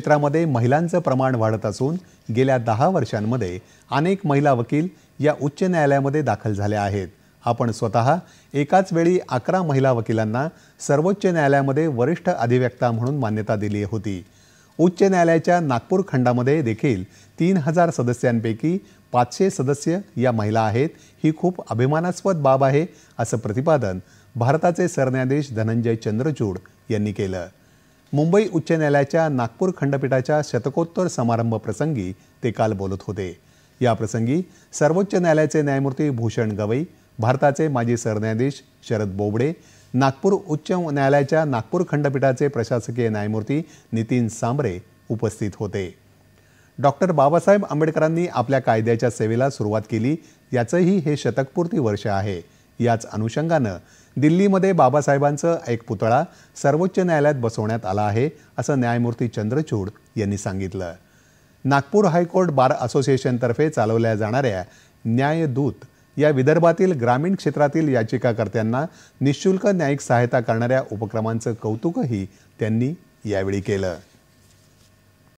क्षेत्रामध्ये महिलांचं प्रमाण वाढत असून गेल्या दहा वर्षांमध्ये अनेक महिला वकील या उच्च न्यायालयामध्ये दाखल झाल्या आहेत आपण स्वतः एकाच वेळी अकरा महिला वकिलांना सर्वोच्च न्यायालयामध्ये वरिष्ठ अधिवक्ता म्हणून मान्यता दिली होती उच्च न्यायालयाच्या नागपूर खंडामध्ये देखील तीन हजार सदस्यांपैकी पाचशे सदस्य या महिला आहेत ही खूप अभिमानास्पद बाब आहे असं प्रतिपादन भारताचे सरन्यायाधीश धनंजय चंद्रचूड यांनी केलं मुंबई उच्च न्यायालयाच्या नागपूर खंडपीठाच्या शतकोत्तर समारंभ प्रसंगी ते काल बोलत होते याप्रसंगी सर्वोच्च न्यायालयाचे न्यायमूर्ती भूषण गवई भारताचे माजी सरन्यायाधीश शरद बोबडे नागपूर उच्च न्यायालयाच्या नागपूर खंडपीठाचे प्रशासकीय न्यायमूर्ती नितीन सांबरे उपस्थित होते डॉक्टर बाबासाहेब आंबेडकरांनी आपल्या कायद्याच्या सेवेला सुरुवात केली याचंही हे शतकपूर्ती वर्ष आहे याच अनुषंगानं दिल्लीमध्ये बाबासाहेबांचं एक पुतळा सर्वोच्च न्यायालयात बसवण्यात आला आहे असं न्यायमूर्ती चंद्रचूड यांनी सांगितलं नागपूर हायकोर्ट बार असोसिएशनतर्फे चालवल्या जाणाऱ्या न्यायदूत या विदर्भातील ग्रामीण क्षेत्रातील याचिकाकर्त्यांना निशुल्क न्यायिक सहायता करणाऱ्या उपक्रमांचं कौतुकही त्यांनी यावेळी केलं